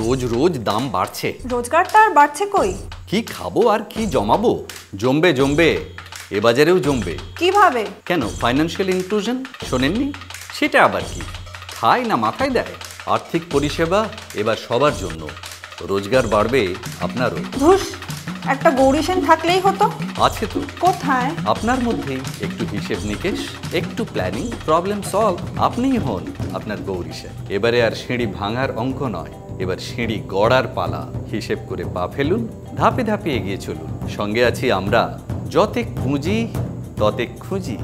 রোজ রোজ দাম বাড়ছে রোজগারটা আর বাড়ছে কই কি খাবো আর কি জমাবো জমবে জমবে এ বাজারেও জমবে কিভাবে কেন ফাইন্যান্সিয়াল ইনক্লুশন শোনেননি সেটা আবার কি খায় না মাথায় দেয় আর্থিক পরিষেবা এবার সবার জন্য রোজগার বাড়বে আপনারও ধুস একটা গৌরীসেন থাকলেই হতো আছে তো কোথায় আপনার মধ্যে একটু হিসেব নিকেশ একটু প্ল্যানিং প্রবলেম সলভ আপনিই হন আপনার গৌরীসেন এবারে আর সিঁড়ি ভাঙার অঙ্ক নয় এবার সিঁড়ি গড়ার পালা হিসেব করে পা ফেলুন ধাপে ধাপে এগিয়ে চলুন সঙ্গে আছি আমরা যতে খুঁজি ততে খুঁজি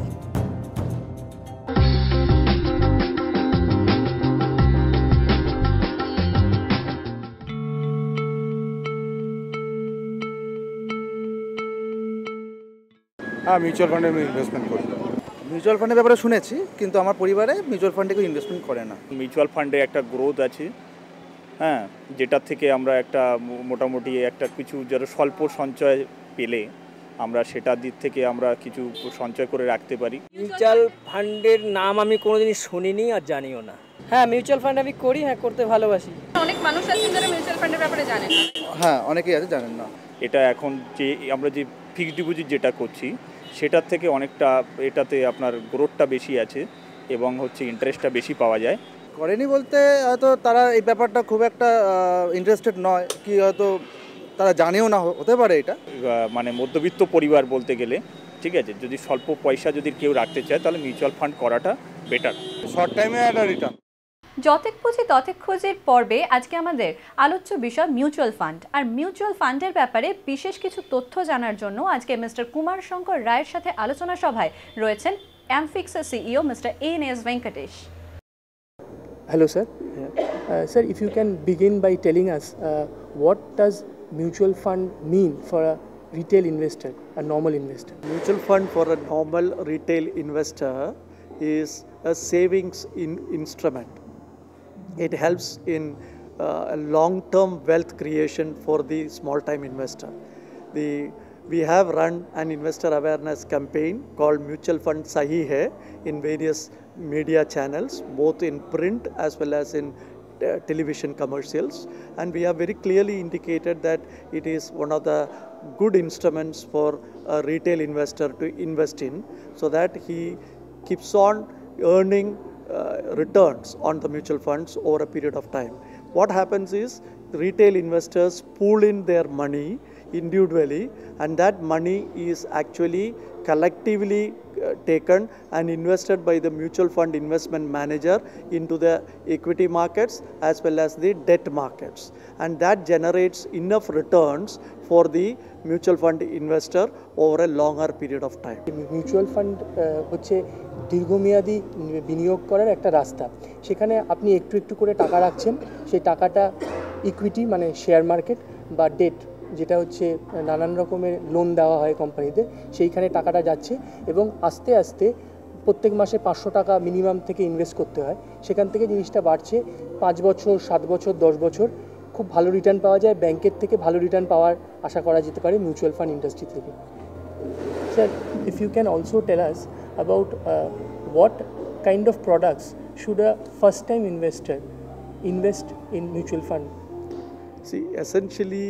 হ্যাঁ মিউচুয়াল ফান্ডে আমি ইনভেস্টমেন্ট করি মিউচুয়াল ফান্ডের ব্যাপারে শুনেছি কিন্তু আমার পরিবারে মিউচুয়াল ফান্ডে কেউ ইনভেস্টমেন্ট করে না মিউচুয়াল ফান্ডে একটা গ্রোথ আছে হ্যাঁ যেটা থেকে আমরা একটা মোটামুটি একটা কিছু যারা স্বল্প সঞ্চয় পেলে আমরা সেটা দিক থেকে আমরা কিছু সঞ্চয় করে রাখতে পারি মিউচুয়াল ফান্ডের নাম আমি কোনোদিনই শুনিনি আর জানিও না হ্যাঁ মিউচুয়াল ফান্ড আমি করি হ্যাঁ করতে ভালোবাসি অনেক মানুষ আছেন যারা মিউচুয়াল ফান্ডের ব্যাপারে জানেন হ্যাঁ অনেকেই আছে জানেন না এটা এখন যে আমরা যে ফিক্সড ডিপোজিট যেটা করছি সেটার থেকে অনেকটা এটাতে আপনার গ্রোথটা বেশি আছে এবং হচ্ছে ইন্টারেস্টটা বেশি পাওয়া যায় করেনি বলতে হয়তো তারা এই ব্যাপারটা খুব একটা ইন্টারেস্টেড নয় কি হয়তো তারা জানেও না হতে পারে এটা মানে মধ্যবিত্ত পরিবার বলতে গেলে ঠিক আছে যদি স্বল্প পয়সা যদি কেউ রাখতে চায় তাহলে মিউচুয়াল ফান্ড করাটা বেটার শর্ট টাইমে একটা রিটার্ন যতেক খুঁজি ততেক খুঁজির পর্বে আজকে আমাদের আলোচ্য বিষয় মিউচুয়াল ফান্ড আর মিউচুয়াল ফান্ডের ব্যাপারে বিশেষ কিছু তথ্য জানার জন্য আজকে মিস্টার কুমার শঙ্কর রায়ের সাথে আলোচনা সভায় রয়েছেন অ্যামফিক্সের CEO mister N S Venkatesh Hello, sir. Yeah. Uh, sir, if you can begin by telling us uh, what does mutual fund mean for a retail investor, a normal investor? Mutual fund for a normal retail investor is a savings in instrument. It helps in uh, long-term wealth creation for the small-time investor. The we have run an investor awareness campaign called Mutual Fund Sahi Hai in various media channels, both in print as well as in uh, television commercials and we have very clearly indicated that it is one of the good instruments for a retail investor to invest in so that he keeps on earning uh, returns on the mutual funds over a period of time. What happens is retail investors pool in their money individually and that money is actually collectively uh, taken and invested by the mutual fund investment manager into the equity markets as well as the debt markets and that generates enough returns for the mutual fund investor over a longer period of time Mutual fund, fund uh, হচ্ছে দীর্ঘমেয়াদী বিনিয়োগ করার একটা রাস্তা সেখানে আপনি একটু একটু করে টাকা রাখছেন সেই টাকাটা equity মানে share market বা debt. যেটা হচ্ছে নানান রকমের লোন দেওয়া হয় কোম্পানিতে সেইখানে টাকাটা যাচ্ছে এবং আস্তে আস্তে প্রত্যেক মাসে পাঁচশো টাকা মিনিমাম থেকে ইনভেস্ট করতে হয় সেখান থেকে জিনিসটা বাড়ছে পাঁচ বছর সাত বছর দশ বছর খুব ভালো রিটার্ন পাওয়া যায় ব্যাংকের থেকে ভালো রিটার্ন পাওয়ার আশা করা যেতে পারে মিউচুয়াল ফান্ড ইন্ডাস্ট্রি থেকে sir if you can also tell us about what kind of products should a first time investor invest in mutual fund see essentially,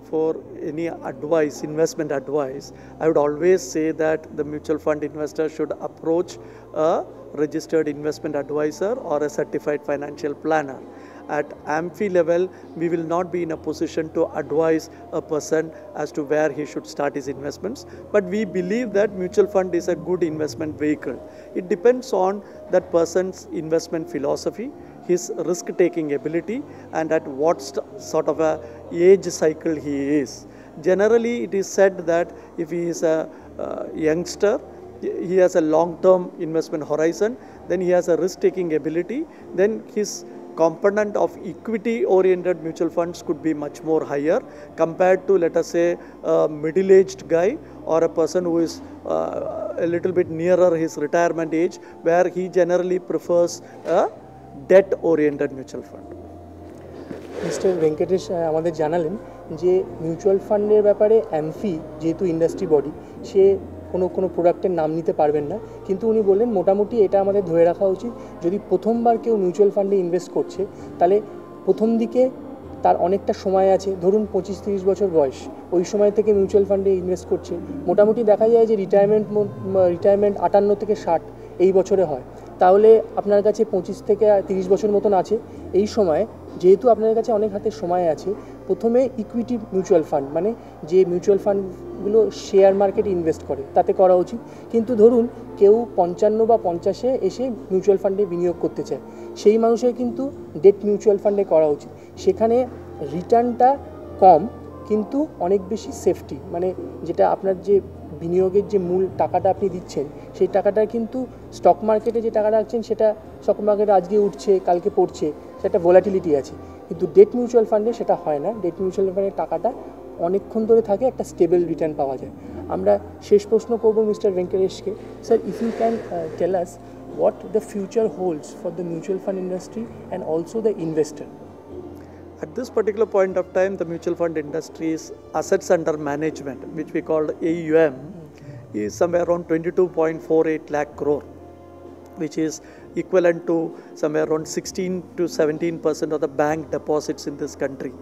for any advice, investment advice, I would always say that the mutual fund investor should approach a registered investment advisor or a certified financial planner. At AMFI level, we will not be in a position to advise a person as to where he should start his investments. But we believe that mutual fund is a good investment vehicle. It depends on that person's investment philosophy, his risk taking ability and at what sort of a age cycle he is. Generally, it is said that if he is a uh, youngster, he has a long-term investment horizon, then he has a risk-taking ability, then his component of equity-oriented mutual funds could be much more higher compared to, let us say, a middle-aged guy or a person who is uh, a little bit nearer his retirement age, where he generally prefers a debt-oriented mutual fund. Mister Venkatesh আমাদের জানালেন যে mutual ফান্ডের ব্যাপারে অ্যামফি যেহেতু industry body সে কোনো কোনো প্রোডাক্টের নাম নিতে পারবেন না কিন্তু উনি বললেন মোটামুটি এটা আমাদের ধরে রাখা উচিত যদি প্রথমবার কেউ মিউচুয়াল ফান্ডে ইনভেস্ট করছে তাহলে প্রথম দিকে তার অনেকটা সময় আছে ধরুন পঁচিশ তিরিশ বছর বয়স ওই সময় থেকে মিউচুয়াল ফান্ডে ইনভেস্ট করছে মোটামুটি দেখা যায় যে রিটায়ারমেন্ট রিটায়ারমেন্ট আটান্ন থেকে ষাট এই বছরে হয় তাহলে আপনার কাছে পঁচিশ থেকে তিরিশ বছর মতন আছে এই সময় যেহেতু আপনাদের কাছে অনেক হাতে সময় আছে প্রথমে ইকুইটি মিউচুয়াল ফান্ড মানে যে মিউচুয়াল ফান্ডগুলো শেয়ার মার্কেটে ইনভেস্ট করে তাতে করা উচিত কিন্তু ধরুন কেউ পঞ্চান্ন বা পঞ্চাশে এসে মিউচুয়াল ফান্ডে বিনিয়োগ করতে চায় সেই মানুষের কিন্তু ডেট মিউচুয়াল ফান্ডে করা উচিত সেখানে রিটার্নটা কম কিন্তু অনেক বেশি সেফটি মানে যেটা আপনার যে বিনিয়োগের যে মূল টাকাটা আপনি দিচ্ছেন সেই টাকাটা কিন্তু স্টক মার্কেটে যে টাকাটা রাখছেন সেটা স্টক মার্কেটে আজকে উঠছে কালকে পড়ছে একটা ভোলাটিলিটি আছে কিন্তু ডেট মিউচুয়াল ফান্ডে সেটা হয় না ডেট মিউচুয়াল ফান্ডের টাকাটা অনেকক্ষণ ধরে থাকে একটা স্টেবল রিটার্ন পাওয়া যায় আমরা শেষ প্রশ্ন করবো মিস্টার ভেঙ্কটেশকে sir if you can tell us what the future holds for the mutual fund industry and also the investor At this particular point of time, the mutual fund industry's assets under management, which we called AUM, hmm. is somewhere around 22.48 lakh crore, which is equivalent to somewhere around 16 to 17 percent of the bank deposits in this country.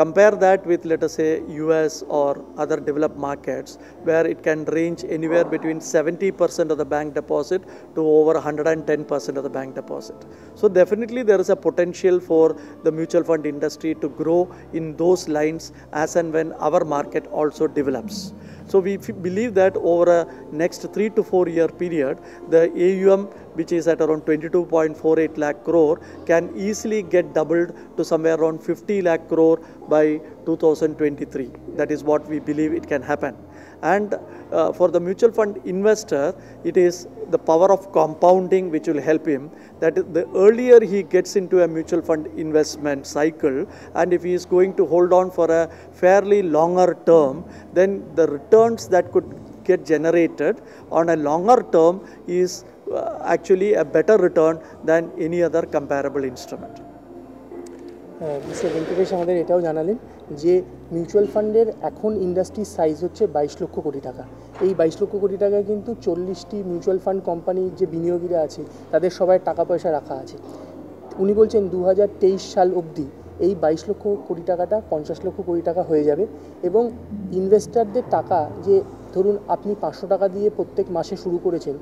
Compare that with, let us say, US or other developed markets, where it can range anywhere between 70% of the bank deposit to over 110% of the bank deposit. So, definitely, there is a potential for the mutual fund industry to grow in those lines as and when our market also develops. So, we believe that over a next three to four year period, the AUM which is at around 22.48 lakh crore, can easily get doubled to somewhere around 50 lakh crore by 2023. That is what we believe it can happen. And uh, for the mutual fund investor, it is the power of compounding which will help him. That the earlier he gets into a mutual fund investment cycle, and if he is going to hold on for a fairly longer term, then the returns that could get generated on a longer term is Uh, actually a better return than any other comparable instrument. Mister uh, Venkatesh আমাদের এটাও জানালেন যে mutual ফান্ডের এখন ইন্ডাস্ট্রির size হচ্ছে বাইশ লক্ষ কোটি টাকা এই বাইশ লক্ষ কোটি টাকায় কিন্তু চল্লিশটি মিউচুয়াল ফান্ড কোম্পানির যে বিনিয়োগীরা আছে তাদের সবাই টাকা পয়সা রাখা আছে উনি বলছেন দু সাল অবধি এই বাইশ লক্ষ কোটি টাকাটা পঞ্চাশ লক্ষ কোটি টাকা হয়ে যাবে এবং ইনভেস্টারদের টাকা যে ধরুন আপনি পাঁচশো টাকা দিয়ে প্রত্যেক মাসে শুরু করেছেন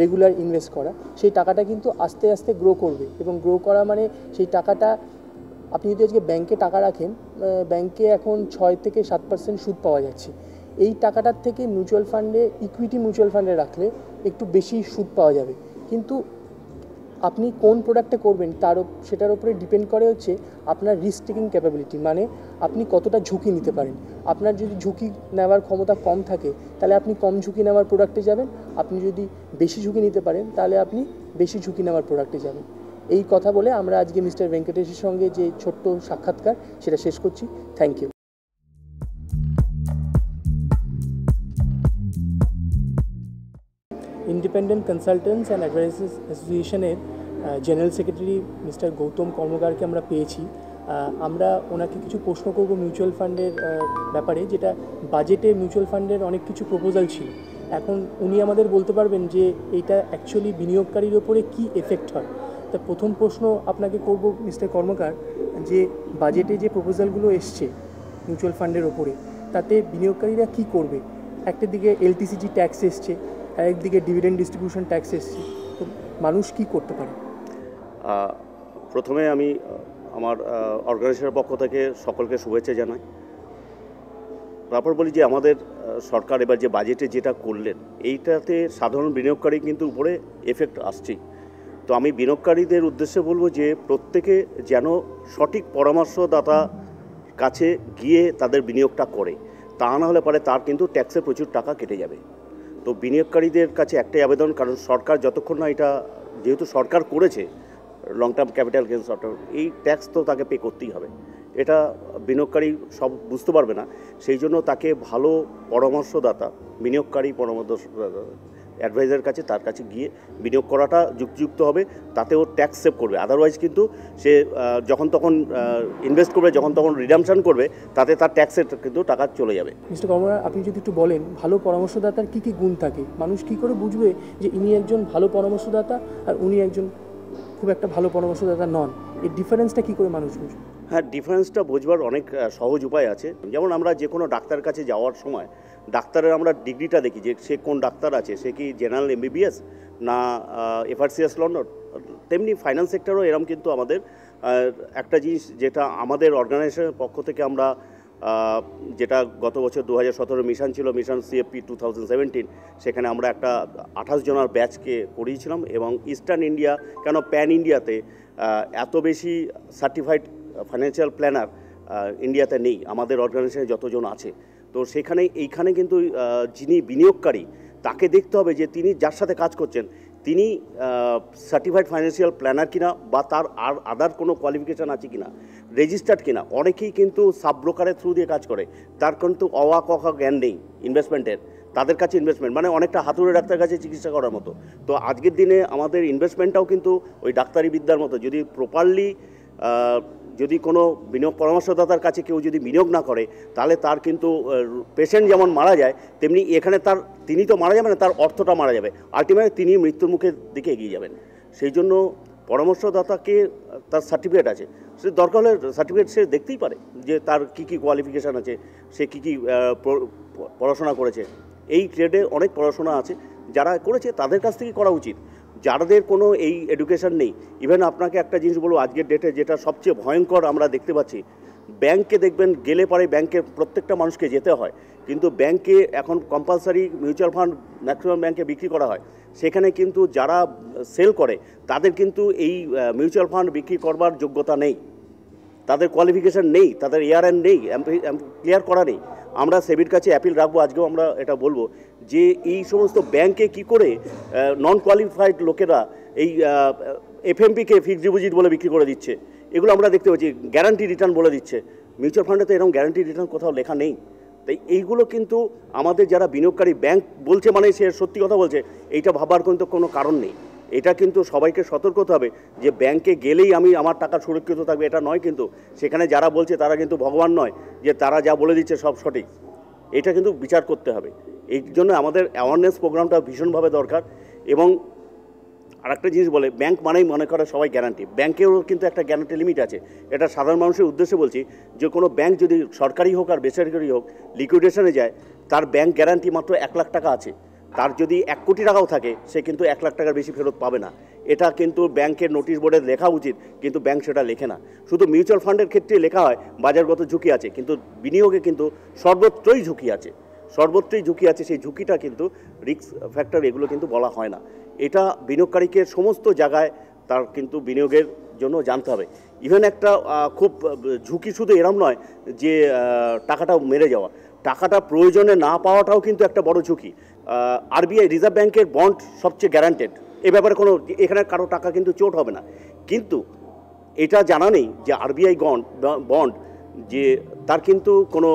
রেগুলার ইনভেস্ট করা সেই টাকাটা কিন্তু আস্তে আস্তে গ্রো করবে এবং গ্রো করা মানে সেই টাকাটা আপনি যদি আজকে ব্যাংকে টাকা রাখেন ব্যাংকে এখন ছয় থেকে সাত পার্সেন্ট সুদ পাওয়া যাচ্ছে এই টাকাটার থেকে মিউচুয়াল ফান্ডে ইকুইটি মিউচুয়াল ফান্ডে রাখলে একটু বেশি সুদ পাওয়া যাবে কিন্তু আপনি কোন প্রোডাক্টটা করবেন তার সেটার উপরে ডিপেন্ড করে হচ্ছে আপনার রিস্ক টেকিং ক্যাপাবিলিটি মানে আপনি কতটা ঝুঁকি নিতে পারেন আপনার যদি ঝুঁকি নেওয়ার ক্ষমতা কম থাকে তাহলে আপনি কম ঝুঁকি নেওয়ার প্রোডাক্টে যাবেন আপনি যদি বেশি ঝুঁকি নিতে পারেন তাহলে আপনি বেশি ঝুঁকি নেওয়ার প্রোডাক্টে যাবেন এই কথা বলে আমরা আজকে মিস্টার ভেঙ্কটেশের সঙ্গে যে ছোট্ট সাক্ষাৎকার সেটা শেষ করছি thank you independent consultants and advisers অ্যাসোসিয়েশনের জেনারেল সেক্রেটারি মিস্টার গৌতম কর্মকারকে আমরা পেয়েছি আমরা ওনাকে কিছু প্রশ্ন করবো মিউচুয়াল ফান্ডের ব্যাপারে যেটা বাজেটে মিউচুয়াল ফান্ডের অনেক কিছু প্রপোজাল ছিল এখন উনি আমাদের বলতে পারবেন যে এইটা অ্যাকচুয়ালি বিনিয়োগকারীর ওপরে কি এফেক্ট হয় তা প্রথম প্রশ্ন আপনাকে করব মিস্টার কর্মকার যে বাজেটে যে প্রপোজালগুলো এসছে মিউচুয়াল ফান্ডের ওপরে তাতে বিনিয়োগকারীরা কি করবে একটা দিকে এলটিসিজি ট্যাক্স এসছে একদিকে ডিভিডেন্ড ডিস্ট্রিবিউশন ট্যাক্স এসছে তো মানুষ কি করতে পারে প্রথমে আমি আমার অর্গানাইজেশনের পক্ষ থেকে সকলকে শুভেচ্ছা জানাই তারপর বলি যে আমাদের সরকার এবার যে বাজেটে যেটা করলেন এইটাতে সাধারণ বিনিয়োগকারী কিন্তু উপরে এফেক্ট আসছেই তো আমি বিনিয়োগকারীদের উদ্দেশ্যে বলবো যে প্রত্যেকে যেন সঠিক পরামর্শদাতা কাছে গিয়ে তাদের বিনিয়োগটা করে তা না হলে পরে তার কিন্তু ট্যাক্সে প্রচুর টাকা কেটে যাবে তো বিনিয়োগকারীদের কাছে একটাই আবেদন কারণ সরকার যতক্ষণ না এটা যেহেতু সরকার করেছে লং টার্ম ক্যাপিটাল গেন্স এই ট্যাক্স তো তাকে পে করতেই হবে এটা বিনিয়োগকারী সব বুঝতে পারবে না সেই জন্য তাকে ভালো পরামর্শদাতা বিনিয়োগকারী পরামর্শদাতা অ্যাডভাইজারের কাছে তার কাছে গিয়ে বিনিয়োগ করাটা যুক্তিযুক্ত হবে তাতেও ট্যাক্স সেভ করবে আদারওয়াইজ কিন্তু সে যখন তখন ইনভেস্ট করবে যখন তখন রিডামশন করবে তাতে তার ট্যাক্সের কিন্তু টাকা চলে যাবে মিস্টার কমরা আপনি যদি একটু বলেন ভালো পরামর্শদাতার কী কী গুণ থাকে মানুষ কি করে বুঝবে যে ইনি একজন ভালো পরামর্শদাতা আর উনি একজন খুব একটা ভালো পরামর্শদাতা নন এর ডিফারেন্সটা কী করে মানুষ বুঝবে হ্যাঁ ডিফারেন্সটা বোঝবার অনেক সহজ উপায় আছে যেমন আমরা যে কোনো ডাক্তার কাছে যাওয়ার সময় ডাক্তারের আমরা ডিগ্রিটা দেখি যে সে কোন ডাক্তার আছে সে কি জেনারেল এমবিবিএস না এফআরসিএস লন্ডন তেমনি ফাইন্যান্স সেক্টরও এরম কিন্তু আমাদের একটা জিনিস যেটা আমাদের অর্গানাইজেশনের পক্ষ থেকে আমরা যেটা গত বছর দু হাজার মিশন ছিল মিশন সিএফপি টু সেখানে আমরা একটা আঠাশ জনার ব্যাচকে করিয়েছিলাম এবং ইস্টার্ন ইন্ডিয়া কেন প্যান ইন্ডিয়াতে এত বেশি সার্টিফাইড ফাইন্যান্সিয়াল প্ল্যানার ইন্ডিয়াতে নেই আমাদের অর্গানাইজেশনে যতজন আছে তো সেখানে এইখানে কিন্তু যিনি বিনিয়োগকারী তাকে দেখতে হবে যে তিনি যার সাথে কাজ করছেন তিনি সার্টিফাইড ফাইন্যান্সিয়াল প্ল্যানার কিনা বা তার আর আদার কোনো কোয়ালিফিকেশান আছে কিনা রেজিস্টার্ড কিনা অনেকেই কিন্তু সাব ব্রোকারের থ্রু দিয়ে কাজ করে তার কিন্তু অওয়া কখা জ্ঞান নেই ইনভেস্টমেন্টের তাদের কাছে ইনভেস্টমেন্ট মানে অনেকটা হাতুড়ে ডাক্তার কাছে চিকিৎসা করার মতো তো আজকের দিনে আমাদের ইনভেস্টমেন্টটাও কিন্তু ওই ডাক্তারি বিদ্যার মতো যদি প্রপারলি যদি কোনো বিনিয়োগ পরামর্শদাতার কাছে কেউ যদি বিনিয়োগ না করে তাহলে তার কিন্তু পেশেন্ট যেমন মারা যায় তেমনি এখানে তার তিনি তো মারা যাবেন না তার অর্থটা মারা যাবে আলটিমেটলি তিনি মৃত্যুর মুখের দিকে এগিয়ে যাবেন সেই জন্য পরামর্শদাতাকে তার সার্টিফিকেট আছে সে দরকার হলে সার্টিফিকেট সে দেখতেই পারে যে তার কী কী কোয়ালিফিকেশান আছে সে কী কী পড়াশোনা করেছে এই ট্রেডে অনেক পড়াশোনা আছে যারা করেছে তাদের কাছ থেকে করা উচিত যাদের কোনো এই এডুকেশন নেই ইভেন আপনাকে একটা জিনিস বলবো আজকের ডেটে যেটা সবচেয়ে ভয়ঙ্কর আমরা দেখতে পাচ্ছি ব্যাংকে দেখবেন গেলে পরে ব্যাংকে প্রত্যেকটা মানুষকে যেতে হয় কিন্তু ব্যাংকে এখন কম্পালসারি মিউচুয়াল ফান্ড ম্যাক্সিমাম ব্যাংকে বিক্রি করা হয় সেখানে কিন্তু যারা সেল করে তাদের কিন্তু এই মিউচুয়াল ফান্ড বিক্রি করবার যোগ্যতা নেই তাদের কোয়ালিফিকেশান নেই তাদের এআরএন নেই ক্লিয়ার করা নেই আমরা সেবির কাছে অ্যাপিল রাখবো আজকেও আমরা এটা বলবো যে এই সমস্ত ব্যাংকে কি করে নন কোয়ালিফাইড লোকেরা এই এফএমপিকে ফিক্সড ডিপোজিট বলে বিক্রি করে দিচ্ছে এগুলো আমরা দেখতে পাচ্ছি গ্যারান্টি রিটার্ন বলে দিচ্ছে মিউচুয়াল ফান্ডে তো এরকম গ্যারান্টি রিটার্ন কোথাও লেখা নেই তাই এইগুলো কিন্তু আমাদের যারা বিনিয়োগকারী ব্যাংক বলছে মানে সে সত্যি কথা বলছে এইটা ভাবার কিন্তু কোনো কারণ নেই এটা কিন্তু সবাইকে সতর্ক হতে হবে যে ব্যাংকে গেলেই আমি আমার টাকা সুরক্ষিত থাকবে এটা নয় কিন্তু সেখানে যারা বলছে তারা কিন্তু ভগবান নয় যে তারা যা বলে দিচ্ছে সব সঠিক এটা কিন্তু বিচার করতে হবে এই জন্য আমাদের অ্যাওয়ারনেস প্রোগ্রামটা ভীষণভাবে দরকার এবং আরেকটা জিনিস বলে ব্যাংক মানেই মনে করে সবাই গ্যারান্টি ব্যাংকেরও কিন্তু একটা গ্যারান্টি লিমিট আছে এটা সাধারণ মানুষের উদ্দেশ্যে বলছি যে কোনো ব্যাংক যদি সরকারি হোক আর বেসরকারি হোক লিকুইডেশনে যায় তার ব্যাংক গ্যারান্টি মাত্র এক লাখ টাকা আছে তার যদি এক কোটি টাকাও থাকে সে কিন্তু এক লাখ টাকার বেশি ফেরত পাবে না এটা কিন্তু ব্যাংকের নোটিশ বোর্ডে লেখা উচিত কিন্তু ব্যাংক সেটা লেখে না শুধু মিউচুয়াল ফান্ডের ক্ষেত্রে লেখা হয় বাজারগত ঝুঁকি আছে কিন্তু বিনিয়োগে কিন্তু সর্বত্রই ঝুঁকি আছে সর্বত্রই ঝুঁকি আছে সেই ঝুঁকিটা কিন্তু রিক্স ফ্যাক্টর এগুলো কিন্তু বলা হয় না এটা বিনিয়োগকারীকে সমস্ত জায়গায় তার কিন্তু বিনিয়োগের জন্য জানতে হবে ইভেন একটা খুব ঝুঁকি শুধু এরম নয় যে টাকাটা মেরে যাওয়া টাকাটা প্রয়োজনে না পাওয়াটাও কিন্তু একটা বড় ঝুঁকি আরবিআই রিজার্ভ ব্যাংকের বন্ড সবচেয়ে গ্যারান্টেড এ ব্যাপারে কোনো এখানে কারো টাকা কিন্তু চোট হবে না কিন্তু এটা জানা নেই যে আরবিআই বন্ড বন্ড যে তার কিন্তু কোনো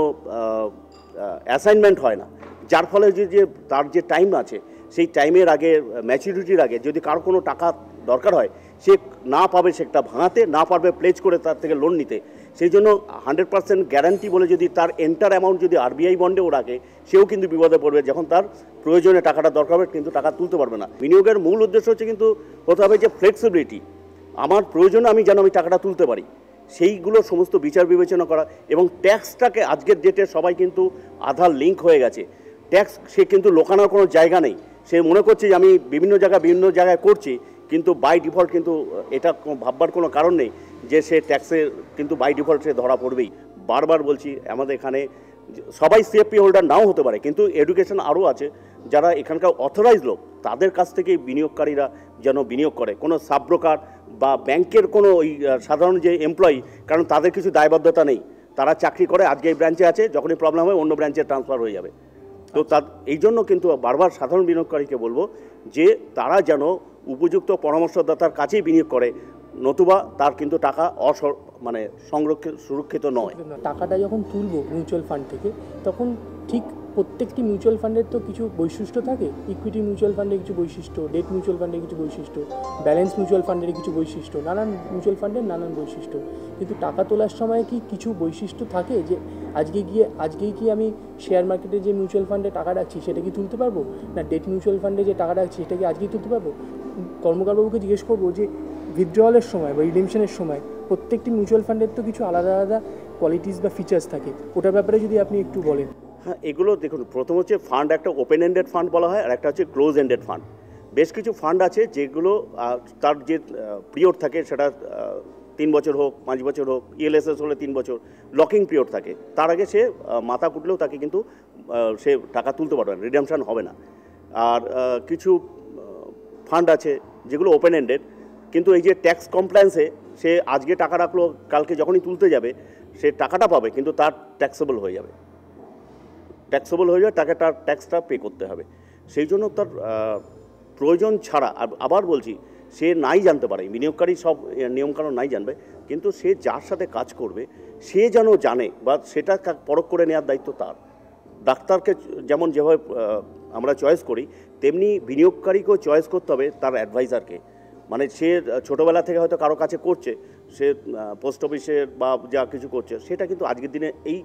অ্যাসাইনমেন্ট হয় না যার ফলে যে যে তার যে টাইম আছে সেই টাইমের আগে ম্যাচুরিটির আগে যদি কারো কোনো টাকা দরকার হয় সে না পাবে সেটা ভাঙাতে না পারবে প্লেজ করে তার থেকে লোন নিতে সেই জন্য হান্ড্রেড পার্সেন্ট গ্যারান্টি বলে যদি তার এন্টার অ্যামাউন্ট যদি আরবিআই বন্ডেও রাখে সেও কিন্তু বিপদে পড়বে যখন তার প্রয়োজনে টাকাটা দরকার হবে কিন্তু টাকা তুলতে পারবে না বিনিয়োগের মূল উদ্দেশ্য হচ্ছে কিন্তু হতে হবে যে ফ্লেক্সিবিলিটি আমার প্রয়োজনে আমি যেন আমি টাকাটা তুলতে পারি সেইগুলো সমস্ত বিচার বিবেচনা করা এবং ট্যাক্সটাকে আজকের ডেটে সবাই কিন্তু আধার লিঙ্ক হয়ে গেছে ট্যাক্স সে কিন্তু লোকানোর কোনো জায়গা নেই সে মনে করছে যে আমি বিভিন্ন জায়গায় বিভিন্ন জায়গায় করছি কিন্তু বাই ডিফল্ট কিন্তু এটা ভাববার কোনো কারণ নেই যে সে ট্যাক্সের কিন্তু বাই ডিফল্ট সে ধরা পড়বেই বারবার বলছি আমাদের এখানে সবাই সিএফপি হোল্ডার নাও হতে পারে কিন্তু এডুকেশন আরও আছে যারা এখানকার অথরাইজ লোক তাদের কাছ থেকে বিনিয়োগকারীরা যেন বিনিয়োগ করে কোনো সাব্রোকার বা ব্যাংকের কোনো ওই সাধারণ যে এমপ্লয়ি কারণ তাদের কিছু দায়বদ্ধতা নেই তারা চাকরি করে আজকে এই ব্রাঞ্চে আছে যখনই প্রবলেম হয় অন্য ব্রাঞ্চে ট্রান্সফার হয়ে যাবে তো তার এই জন্য কিন্তু বারবার সাধারণ বিনিয়োগকারীকে বলবো যে তারা যেন উপযুক্ত পরামর্শদাতার কাছেই বিনিয়োগ করে নতুবা তার কিন্তু টাকা অস মানে সংরক্ষিত সুরক্ষিত নয় টাকাটা যখন তুলবো মিউচুয়াল ফান্ড থেকে তখন ঠিক প্রত্যেকটি মিউচুয়াল ফান্ডের তো কিছু বৈশিষ্ট্য থাকে ইকুইটি মিউচুয়াল ফান্ডের কিছু বৈশিষ্ট্য ডেট মিউচুয়াল ফান্ডের কিছু বৈশিষ্ট্য ব্যালেন্স মিউচুয়াল ফান্ডের কিছু বৈশিষ্ট্য নানান মিউচুয়াল ফান্ডের নানান বৈশিষ্ট্য কিন্তু টাকা তোলার সময় কি কিছু বৈশিষ্ট্য থাকে যে আজকে গিয়ে আজকেই কি আমি শেয়ার মার্কেটে যে মিউচুয়াল ফান্ডে টাকা রাখছি সেটা কি তুলতে পারবো না ডেট মিউচুয়াল ফান্ডে যে টাকা রাখছি সেটা কি আজকেই তুলতে পারবো কর্মকারবাবুকে জিজ্ঞেস করবো যে উইথড্রয়ালের সময় বা রিডেমশনের সময় প্রত্যেকটি মিউচুয়াল ফান্ডের তো কিছু আলাদা আলাদা কোয়ালিটিস বা ফিচার্স থাকে ওটার ব্যাপারে যদি আপনি একটু বলেন হ্যাঁ এগুলো দেখুন প্রথম হচ্ছে ফান্ড একটা ওপেন এন্ডেড ফান্ড বলা হয় আর একটা হচ্ছে ক্লোজ এন্ডেড ফান্ড বেশ কিছু ফান্ড আছে যেগুলো তার যে পিরিয়ড থাকে সেটা তিন বছর হোক পাঁচ বছর হোক ইএলএসএস e হলে তিন বছর লকিং পিরিয়ড থাকে তার আগে সে মাথা কুটলেও তাকে কিন্তু সে টাকা তুলতে পারবে না রিডামশান হবে না আর কিছু ফান্ড আছে যেগুলো ওপেন এন্ডেড কিন্তু এই যে ট্যাক্স কমপ্লায়েন্সে সে আজকে টাকা রাখলো কালকে যখনই তুলতে যাবে সে টাকাটা পাবে কিন্তু তার ট্যাক্সেবল হয়ে যাবে ট্যাক্সেবল হয়ে যায় তাকে তার ট্যাক্সটা পে করতে হবে সেই জন্য তার প্রয়োজন ছাড়া আবার বলছি সে নাই জানতে পারে বিনিয়োগকারী সব নিয়মকানুন নাই জানবে কিন্তু সে যার সাথে কাজ করবে সে যেন জানে বা সেটা পরখ করে নেওয়ার দায়িত্ব তার ডাক্তারকে যেমন যেভাবে আমরা চয়েস করি তেমনি বিনিয়োগকারীকেও চয়েস করতে হবে তার অ্যাডভাইজারকে মানে সে ছোটোবেলা থেকে হয়তো কারো কাছে করছে সে পোস্ট অফিসে বা যা কিছু করছে সেটা কিন্তু আজকের দিনে এই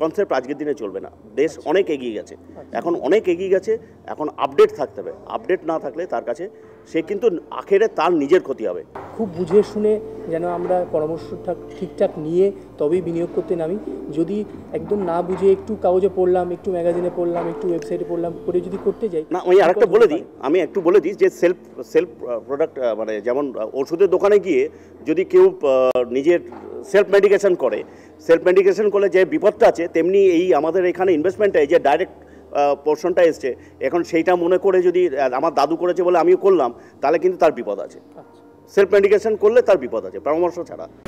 কনসেপ্ট আজকের দিনে চলবে না দেশ আচ্ছা। অনেক এগিয়ে গেছে আচ্ছা। এখন অনেক এগিয়ে গেছে এখন আপডেট থাকতে হবে আপডেট না থাকলে তার কাছে সে কিন্তু আখেরে তার নিজের ক্ষতি হবে খুব বুঝে শুনে যেন আমরা পরামর্শটা ঠিকঠাক নিয়ে তবেই বিনিয়োগ করতে নামি যদি একদম না বুঝে একটু কাগজে পড়লাম একটু ম্যাগাজিনে পড়লাম একটু ওয়েবসাইটে পড়লাম করে যদি করতে যাই না আমি আরেকটা বলে দিই আমি একটু বলে দিই যে সেলফ সেলফ প্রোডাক্ট মানে যেমন ওষুধের দোকানে গিয়ে যদি কেউ নিজের সেলফ মেডিকেশন করে সেলফ মেডিকেশন করলে যে বিপদটা আছে তেমনি এই আমাদের এখানে ইনভেস্টমেন্টে যে ডাইরেক্ট পোর্শনটা এসছে এখন সেইটা মনে করে যদি আমার দাদু করেছে বলে আমিও করলাম তাহলে কিন্তু তার বিপদ আছে সেলফ আচ্ছা। মেডিকেশন করলে তার বিপদ আছে পরামর্শ ছাড়া